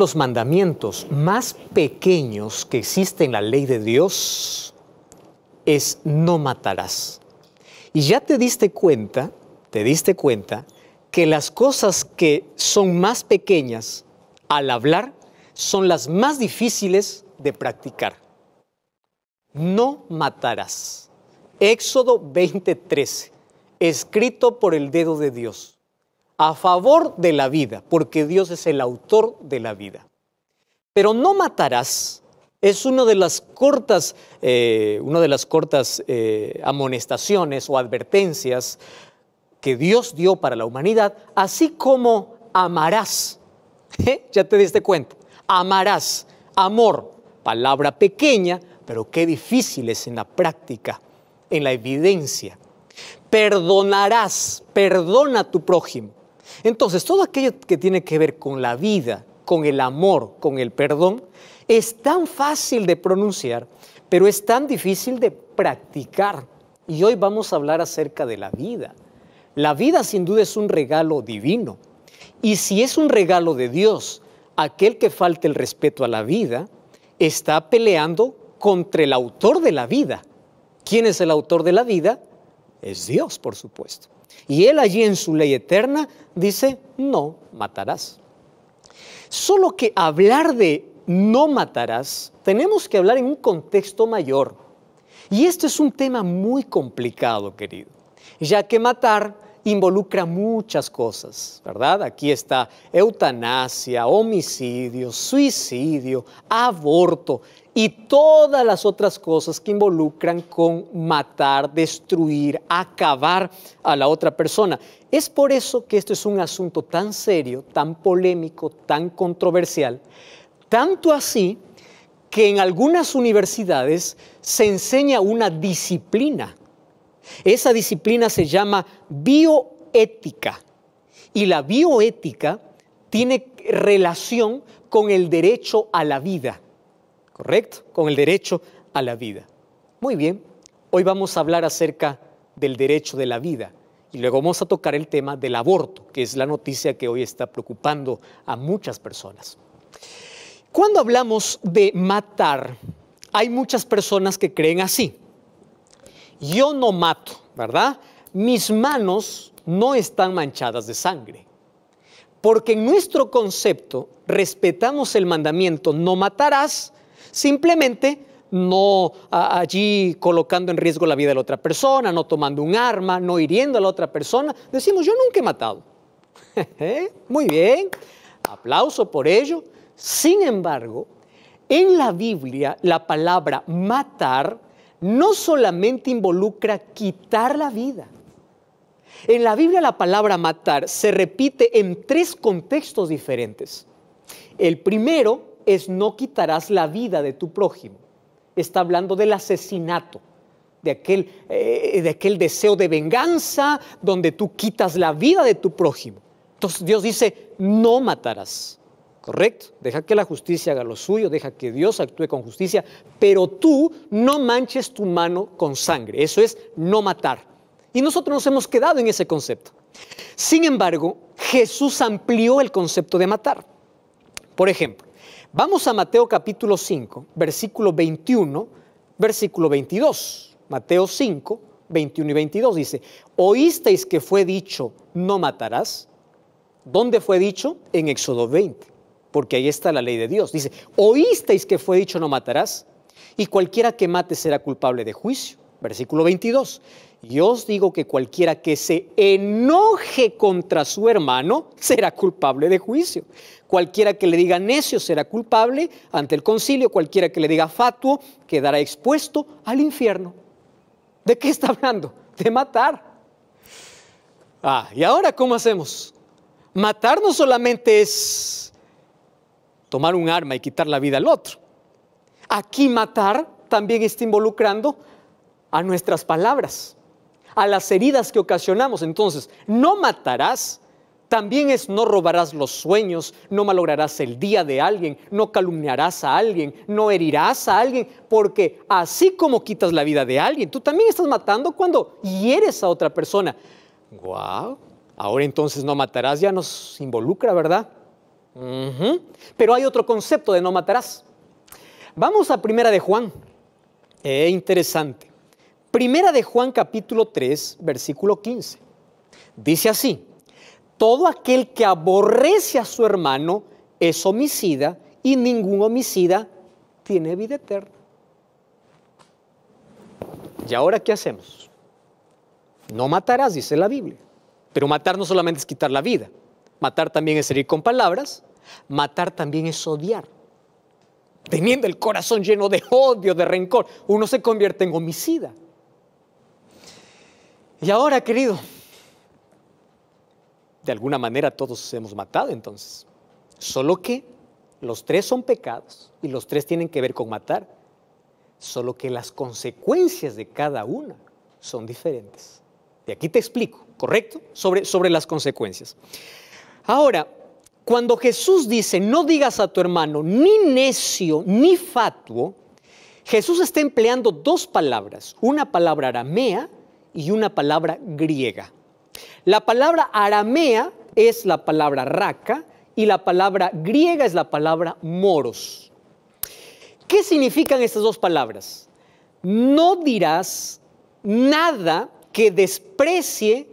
los mandamientos más pequeños que existe en la ley de Dios es no matarás. Y ya te diste cuenta, te diste cuenta que las cosas que son más pequeñas al hablar son las más difíciles de practicar. No matarás. Éxodo 20:13, escrito por el dedo de Dios a favor de la vida, porque Dios es el autor de la vida. Pero no matarás es una de las cortas, eh, una de las cortas eh, amonestaciones o advertencias que Dios dio para la humanidad, así como amarás. ¿Eh? Ya te diste cuenta, amarás, amor, palabra pequeña, pero qué difícil es en la práctica, en la evidencia. Perdonarás, perdona a tu prójimo. Entonces, todo aquello que tiene que ver con la vida, con el amor, con el perdón, es tan fácil de pronunciar, pero es tan difícil de practicar. Y hoy vamos a hablar acerca de la vida. La vida sin duda es un regalo divino. Y si es un regalo de Dios, aquel que falta el respeto a la vida está peleando contra el autor de la vida. ¿Quién es el autor de la vida? Es Dios, por supuesto. Y él allí en su ley eterna dice, no matarás. Solo que hablar de no matarás, tenemos que hablar en un contexto mayor. Y este es un tema muy complicado, querido, ya que matar involucra muchas cosas, ¿verdad? Aquí está eutanasia, homicidio, suicidio, aborto y todas las otras cosas que involucran con matar, destruir, acabar a la otra persona. Es por eso que esto es un asunto tan serio, tan polémico, tan controversial, tanto así que en algunas universidades se enseña una disciplina esa disciplina se llama bioética y la bioética tiene relación con el derecho a la vida, ¿correcto? Con el derecho a la vida. Muy bien, hoy vamos a hablar acerca del derecho de la vida y luego vamos a tocar el tema del aborto, que es la noticia que hoy está preocupando a muchas personas. Cuando hablamos de matar, hay muchas personas que creen así yo no mato, ¿verdad? Mis manos no están manchadas de sangre. Porque en nuestro concepto respetamos el mandamiento, no matarás, simplemente no allí colocando en riesgo la vida de la otra persona, no tomando un arma, no hiriendo a la otra persona. Decimos, yo nunca he matado. ¿Eh? Muy bien, aplauso por ello. Sin embargo, en la Biblia la palabra matar no solamente involucra quitar la vida. En la Biblia la palabra matar se repite en tres contextos diferentes. El primero es no quitarás la vida de tu prójimo. Está hablando del asesinato, de aquel, eh, de aquel deseo de venganza donde tú quitas la vida de tu prójimo. Entonces Dios dice, no matarás. Correcto, deja que la justicia haga lo suyo, deja que Dios actúe con justicia, pero tú no manches tu mano con sangre. Eso es no matar. Y nosotros nos hemos quedado en ese concepto. Sin embargo, Jesús amplió el concepto de matar. Por ejemplo, vamos a Mateo capítulo 5, versículo 21, versículo 22. Mateo 5, 21 y 22 dice, oísteis que fue dicho, no matarás. ¿Dónde fue dicho? En Éxodo 20 porque ahí está la ley de Dios. Dice, oísteis que fue dicho no matarás, y cualquiera que mate será culpable de juicio. Versículo 22. Yo os digo que cualquiera que se enoje contra su hermano será culpable de juicio. Cualquiera que le diga necio será culpable ante el concilio. Cualquiera que le diga fatuo quedará expuesto al infierno. ¿De qué está hablando? De matar. Ah, y ahora, ¿cómo hacemos? Matar no solamente es tomar un arma y quitar la vida al otro. Aquí matar también está involucrando a nuestras palabras, a las heridas que ocasionamos. Entonces, no matarás también es no robarás los sueños, no malograrás el día de alguien, no calumniarás a alguien, no herirás a alguien, porque así como quitas la vida de alguien, tú también estás matando cuando hieres a otra persona. ¡Guau! Wow. Ahora entonces no matarás ya nos involucra, ¿verdad? Pero hay otro concepto de no matarás. Vamos a Primera de Juan. Eh, interesante. Primera de Juan capítulo 3, versículo 15. Dice así, todo aquel que aborrece a su hermano es homicida y ningún homicida tiene vida eterna. ¿Y ahora qué hacemos? No matarás, dice la Biblia. Pero matar no solamente es quitar la vida, Matar también es herir con palabras. Matar también es odiar. Teniendo el corazón lleno de odio, de rencor, uno se convierte en homicida. Y ahora, querido, de alguna manera todos hemos matado entonces. Solo que los tres son pecados y los tres tienen que ver con matar. Solo que las consecuencias de cada una son diferentes. Y aquí te explico, ¿correcto? Sobre, sobre las consecuencias. Ahora, cuando Jesús dice, no digas a tu hermano ni necio ni fatuo, Jesús está empleando dos palabras, una palabra aramea y una palabra griega. La palabra aramea es la palabra raca y la palabra griega es la palabra moros. ¿Qué significan estas dos palabras? No dirás nada que desprecie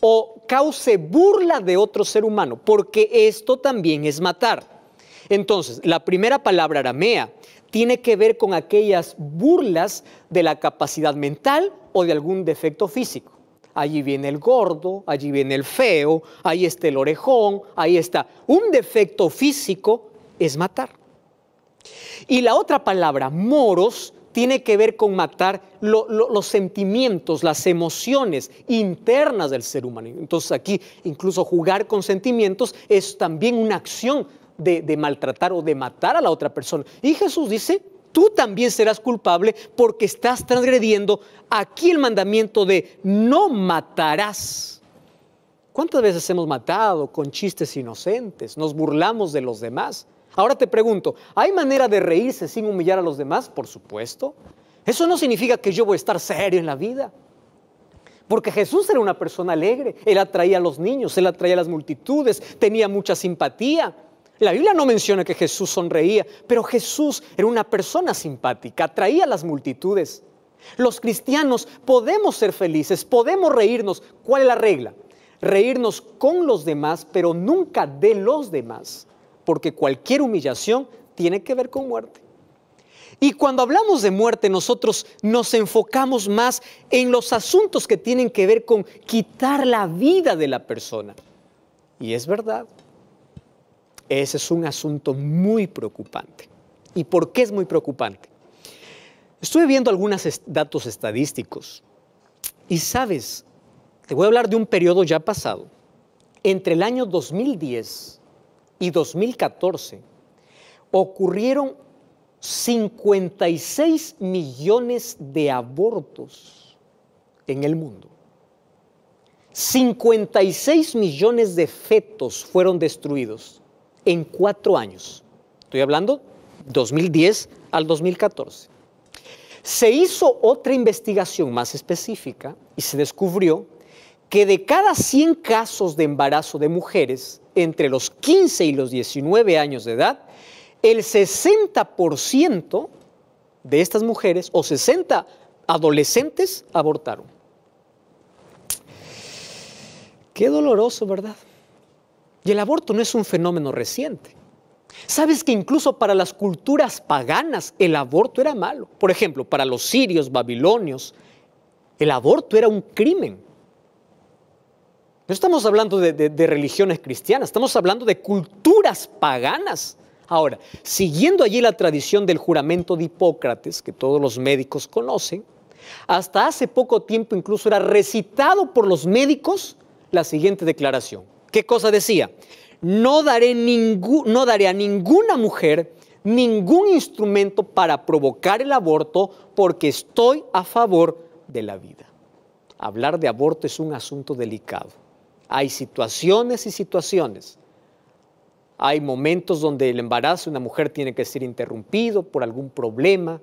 o cause burla de otro ser humano, porque esto también es matar. Entonces, la primera palabra aramea tiene que ver con aquellas burlas de la capacidad mental o de algún defecto físico. Allí viene el gordo, allí viene el feo, ahí está el orejón, ahí está. Un defecto físico es matar. Y la otra palabra, moros, tiene que ver con matar los sentimientos, las emociones internas del ser humano. Entonces aquí incluso jugar con sentimientos es también una acción de maltratar o de matar a la otra persona. Y Jesús dice, tú también serás culpable porque estás transgrediendo aquí el mandamiento de no matarás. ¿Cuántas veces hemos matado con chistes inocentes? Nos burlamos de los demás. Ahora te pregunto, ¿hay manera de reírse sin humillar a los demás? Por supuesto. Eso no significa que yo voy a estar serio en la vida. Porque Jesús era una persona alegre, él atraía a los niños, él atraía a las multitudes, tenía mucha simpatía. La Biblia no menciona que Jesús sonreía, pero Jesús era una persona simpática, atraía a las multitudes. Los cristianos podemos ser felices, podemos reírnos. ¿Cuál es la regla? Reírnos con los demás, pero nunca de los demás porque cualquier humillación tiene que ver con muerte. Y cuando hablamos de muerte, nosotros nos enfocamos más en los asuntos que tienen que ver con quitar la vida de la persona. Y es verdad, ese es un asunto muy preocupante. ¿Y por qué es muy preocupante? Estuve viendo algunos datos estadísticos y sabes, te voy a hablar de un periodo ya pasado, entre el año 2010 y 2014 ocurrieron 56 millones de abortos en el mundo. 56 millones de fetos fueron destruidos en cuatro años. Estoy hablando 2010 al 2014. Se hizo otra investigación más específica y se descubrió que de cada 100 casos de embarazo de mujeres entre los 15 y los 19 años de edad, el 60% de estas mujeres o 60 adolescentes abortaron. Qué doloroso, ¿verdad? Y el aborto no es un fenómeno reciente. Sabes que incluso para las culturas paganas el aborto era malo. Por ejemplo, para los sirios, babilonios, el aborto era un crimen. No estamos hablando de, religiones cristianas, estamos hablando de culturas paganas. Ahora, siguiendo allí la tradición del juramento de Hipócrates, que todos los médicos conocen, hasta hace poco tiempo incluso era recitado por los médicos la siguiente declaración. ¿Qué cosa decía? No daré, no daré a ninguna mujer ningún instrumento para provocar el aborto porque estoy a favor de la vida. Hablar de aborto es un asunto delicado hay situaciones y situaciones. Hay momentos donde el embarazo de una mujer tiene que ser interrumpido por algún problema,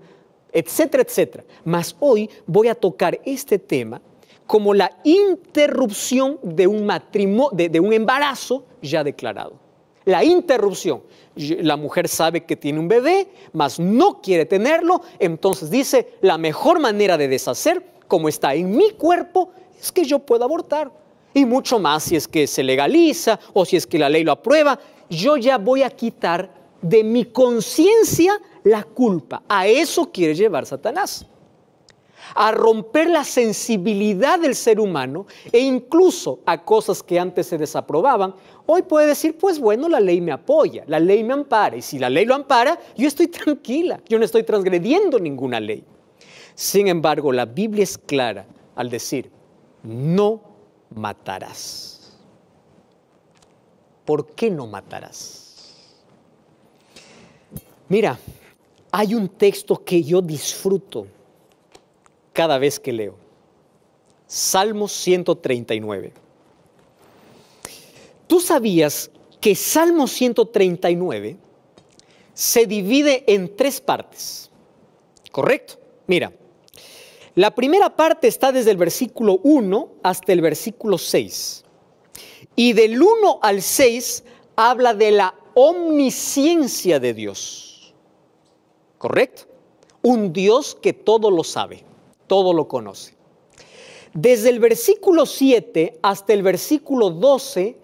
etcétera, etcétera. Mas hoy voy a tocar este tema como la interrupción de un, matrimonio, de, un embarazo ya declarado la interrupción. La mujer sabe que tiene un bebé, mas no quiere tenerlo, entonces dice, la mejor manera de deshacer, como está en mi cuerpo, es que yo pueda abortar y mucho más si es que se legaliza o si es que la ley lo aprueba, yo ya voy a quitar de mi conciencia la culpa. A eso quiere llevar Satanás. A romper la sensibilidad del ser humano e incluso a cosas que antes se desaprobaban, hoy puede decir, pues bueno, la ley me apoya, la ley me ampara. Y si la ley lo ampara, yo estoy tranquila, yo no estoy transgrediendo ninguna ley. Sin embargo, la Biblia es clara al decir, no matarás. ¿Por qué no matarás? Mira, hay un texto que yo disfruto cada vez que leo. Salmo 139. ¿Tú sabías que Salmo 139 se divide en tres partes? ¿Correcto? Mira, la primera parte está desde el versículo 1 hasta el versículo 6. Y del 1 al 6 habla de la omnisciencia de Dios. ¿Correcto? Un Dios que todo lo sabe, todo lo conoce. Desde el versículo 7 hasta el versículo 12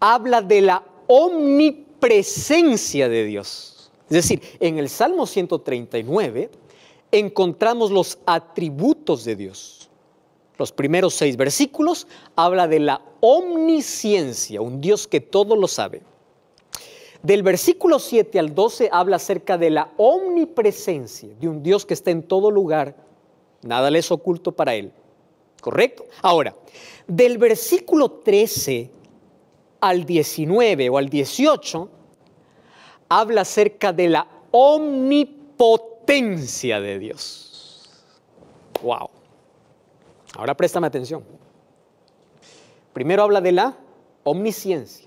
habla de la omnipresencia de Dios. Es decir, en el Salmo 139 encontramos los atributos de Dios. Los primeros seis versículos habla de la omnisciencia, un Dios que todo lo sabe. Del versículo 7 al 12 habla acerca de la omnipresencia, de un Dios que está en todo lugar, nada le es oculto para él. ¿Correcto? Ahora, del versículo 13 al 19 o al 18 habla acerca de la omnipotencia potencia de Dios. ¡Wow! Ahora préstame atención. Primero habla de la omnisciencia,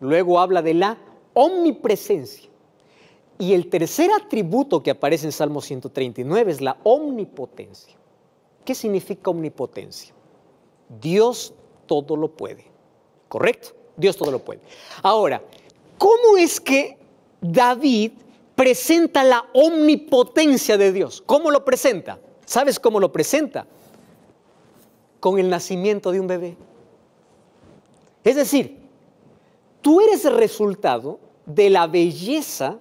luego habla de la omnipresencia. Y el tercer atributo que aparece en Salmo 139 es la omnipotencia. ¿Qué significa omnipotencia? Dios todo lo puede. ¿Correcto? Dios todo lo puede. Ahora, ¿cómo es que David presenta la omnipotencia de Dios. ¿Cómo lo presenta? ¿Sabes cómo lo presenta? Con el nacimiento de un bebé. Es decir, tú eres el resultado de la belleza,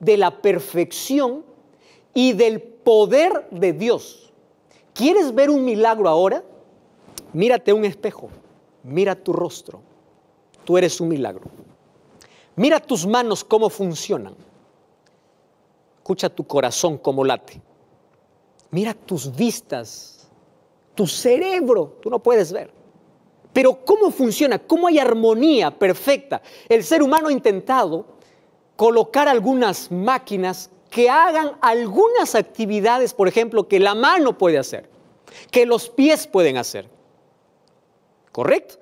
de la perfección y del poder de Dios. ¿Quieres ver un milagro ahora? Mírate un espejo, mira tu rostro. Tú eres un milagro. Mira tus manos cómo funcionan. Escucha tu corazón como late. Mira tus vistas, tu cerebro, tú no puedes ver. Pero ¿cómo funciona? ¿Cómo hay armonía perfecta? El ser humano ha intentado colocar algunas máquinas que hagan algunas actividades, por ejemplo, que la mano puede hacer, que los pies pueden hacer. ¿Correcto?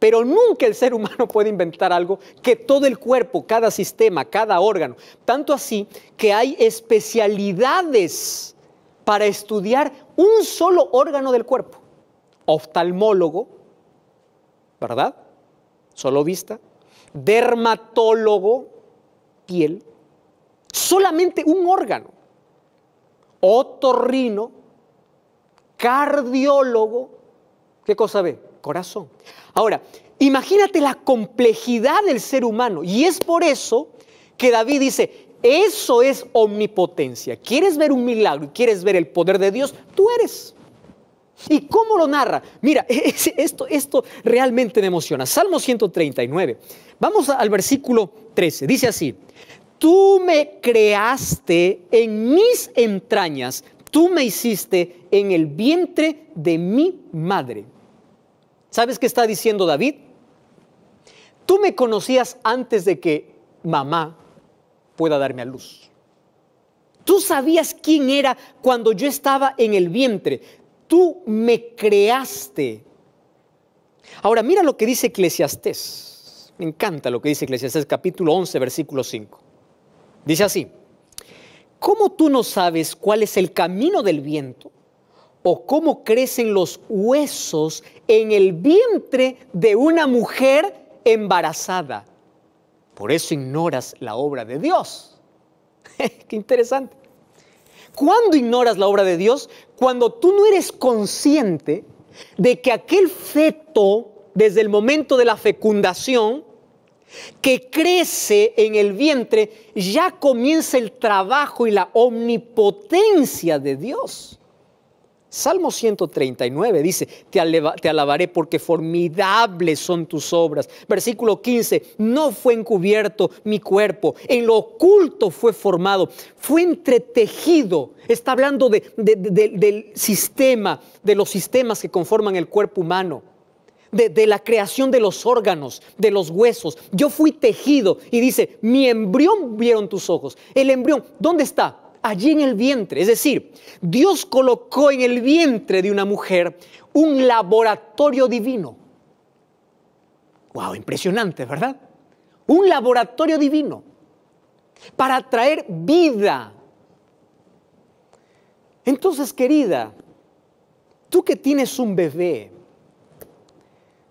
Pero nunca el ser humano puede inventar algo que todo el cuerpo, cada sistema, cada órgano, tanto así que hay especialidades para estudiar un solo órgano del cuerpo. Oftalmólogo, ¿verdad? Solo vista. Dermatólogo, piel. Solamente un órgano. Otorrino, cardiólogo. ¿Qué cosa ve? corazón. Ahora, imagínate la complejidad del ser humano. Y es por eso que David dice, eso es omnipotencia. ¿Quieres ver un milagro y quieres ver el poder de Dios? Tú eres. ¿Y cómo lo narra? Mira, esto, esto realmente me emociona. Salmo 139. Vamos al versículo 13. Dice así, tú me creaste en mis entrañas, tú me hiciste en el vientre de mi madre. ¿Sabes qué está diciendo David? Tú me conocías antes de que mamá pueda darme a luz. Tú sabías quién era cuando yo estaba en el vientre. Tú me creaste. Ahora mira lo que dice Eclesiastés. Me encanta lo que dice Eclesiastés capítulo 11, versículo 5. Dice así, ¿cómo tú no sabes cuál es el camino del viento? o cómo crecen los huesos en el vientre de una mujer embarazada. Por eso ignoras la obra de Dios. Qué interesante. ¿Cuándo ignoras la obra de Dios? Cuando tú no eres consciente de que aquel feto, desde el momento de la fecundación, que crece en el vientre, ya comienza el trabajo y la omnipotencia de Dios. Salmo 139 dice, te, te, alabaré porque formidables son tus obras. Versículo 15, no fue encubierto mi cuerpo, en lo oculto fue formado, fue entretejido. Está hablando del sistema, de los sistemas que conforman el cuerpo humano. de, la creación de los órganos, de los huesos. Yo fui tejido y dice, mi embrión vieron tus ojos. El embrión, ¿dónde está? allí en el vientre. Es decir, Dios colocó en el vientre de una mujer un laboratorio divino. ¡Wow! Impresionante, ¿verdad? Un laboratorio divino para traer vida. Entonces, querida, tú que tienes un bebé,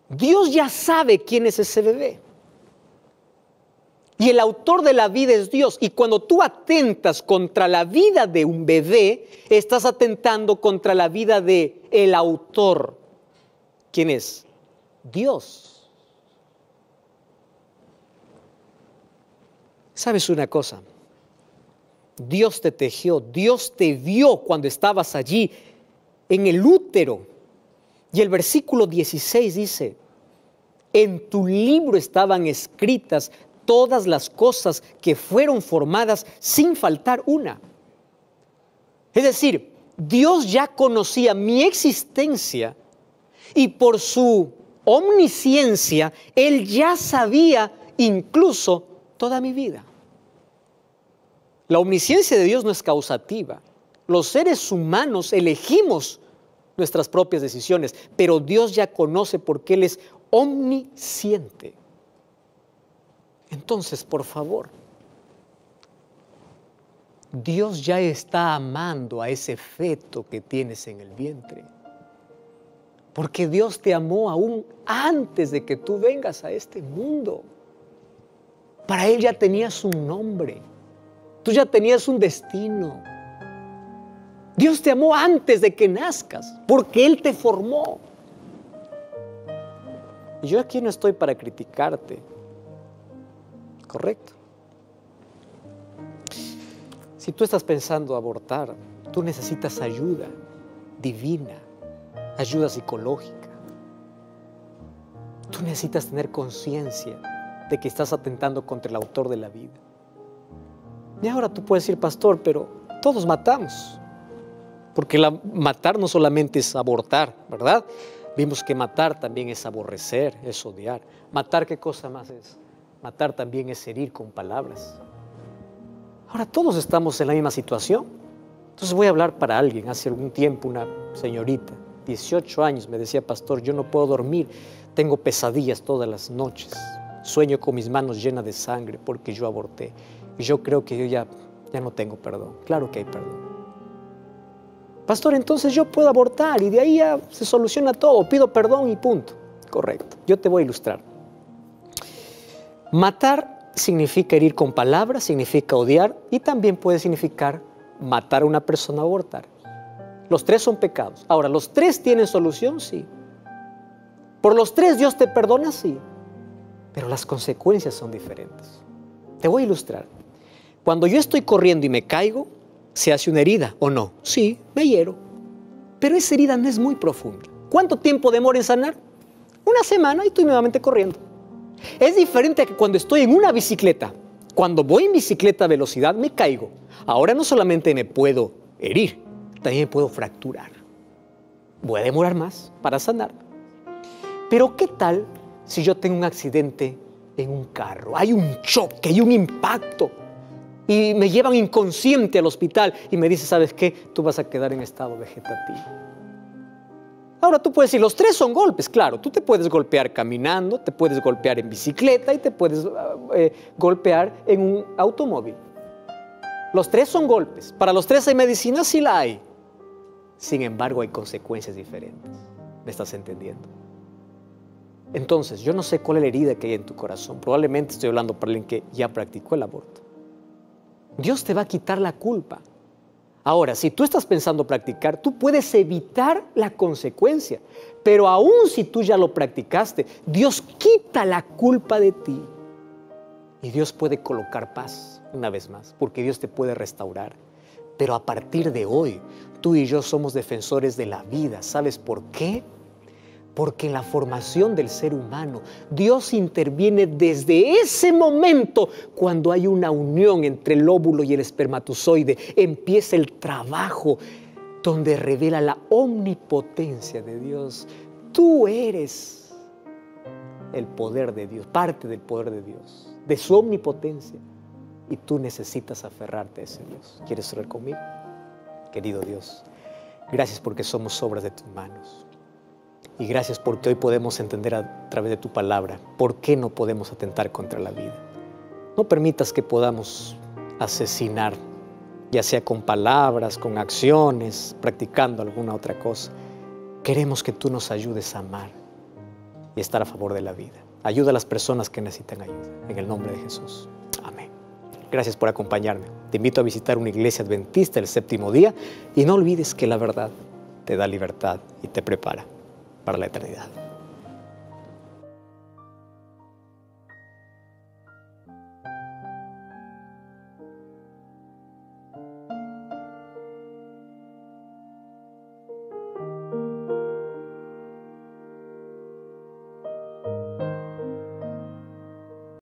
Dios ya sabe quién es ese bebé. Y el autor de la vida es Dios. Y cuando tú atentas contra la vida de un bebé, estás atentando contra la vida de el autor. ¿Quién es? Dios. ¿Sabes una cosa? Dios te tejió, Dios te vio cuando estabas allí en el útero. Y el versículo 16 dice, en tu libro estaban escritas todas las cosas que fueron formadas sin faltar una. Es decir, Dios ya conocía mi existencia y por su omnisciencia, Él ya sabía incluso toda mi vida. La omnisciencia de Dios no es causativa. Los seres humanos elegimos nuestras propias decisiones, pero Dios ya conoce porque Él es omnisciente. Entonces, por favor, Dios ya está amando a ese feto que tienes en el vientre. Porque Dios te amó aún antes de que tú vengas a este mundo. Para Él ya tenías un nombre. Tú ya tenías un destino. Dios te amó antes de que nazcas, porque Él te formó. Y yo aquí no estoy para criticarte, Correcto. Si tú estás pensando abortar, tú necesitas ayuda divina, ayuda psicológica. Tú necesitas tener conciencia de que estás atentando contra el autor de la vida. Y ahora tú puedes decir, pastor, pero todos matamos. Porque matar no solamente es abortar, ¿verdad? Vimos que matar también es aborrecer, es odiar. ¿Matar qué cosa más es? Matar también es herir con palabras. Ahora todos estamos en la misma situación. Entonces voy a hablar para alguien. Hace algún tiempo una señorita, 18 años, me decía, pastor, yo no puedo dormir. Tengo pesadillas todas las noches. Sueño con mis manos llenas de sangre porque yo aborté. Y yo creo que yo ya, ya no tengo perdón. Claro que hay perdón. Pastor, entonces yo puedo abortar y de ahí ya se soluciona todo. Pido perdón y punto. Correcto. Yo te voy a ilustrar. Matar significa herir con palabras, significa odiar y también puede significar matar a una persona o abortar. Los tres son pecados. Ahora, ¿los tres tienen solución? Sí. Por los tres Dios te perdona, sí. Pero las consecuencias son diferentes. Te voy a ilustrar. Cuando yo estoy corriendo y me caigo, ¿se hace una herida o no? Sí, me hiero. Pero esa herida no es muy profunda. ¿Cuánto tiempo demora en sanar? Una semana y estoy nuevamente corriendo. Es diferente a que cuando estoy en una bicicleta, cuando voy en bicicleta a velocidad me caigo. Ahora no solamente me puedo herir, también me puedo fracturar. Voy a demorar más para sanar. Pero ¿qué tal si yo tengo un accidente en un carro? Hay un choque, hay un impacto. Y me llevan inconsciente al hospital y me dice, ¿sabes qué? Tú vas a quedar en estado vegetativo. Ahora tú puedes decir, los tres son golpes, claro, tú te puedes golpear caminando, te puedes golpear en bicicleta y te puedes ah, eh, golpear en un automóvil. Los tres son golpes. Para los tres hay medicina, sí la hay. Sin embargo, hay consecuencias diferentes. ¿Me estás entendiendo? Entonces, yo no sé cuál es la herida que hay en tu corazón. Probablemente estoy hablando para alguien que ya practicó el aborto. Dios te va a quitar la culpa. Ahora, si tú estás pensando practicar, tú puedes evitar la consecuencia. Pero aún si tú ya lo practicaste, Dios quita la culpa de ti. Y Dios puede colocar paz una vez más, porque Dios te puede restaurar. Pero a partir de hoy, tú y yo somos defensores de la vida. ¿Sabes por qué? Porque en la formación del ser humano, Dios interviene desde ese momento cuando hay una unión entre el óvulo y el espermatozoide. Empieza el trabajo donde revela la omnipotencia de Dios. Tú eres el poder de Dios, parte del poder de Dios, de su omnipotencia. Y tú necesitas aferrarte a ese Dios. ¿Quieres hablar conmigo? Querido Dios, gracias porque somos obras de tus manos. Y gracias porque hoy podemos entender a través de tu palabra por qué no podemos atentar contra la vida. No permitas que podamos asesinar, ya sea con palabras, con acciones, practicando alguna otra cosa. Queremos que tú nos ayudes a amar y estar a favor de la vida. Ayuda a las personas que necesitan ayuda. En el nombre de Jesús. Amén. Gracias por acompañarme. Te invito a visitar una iglesia adventista el séptimo día y no olvides que la verdad te da libertad y te prepara la eternidad.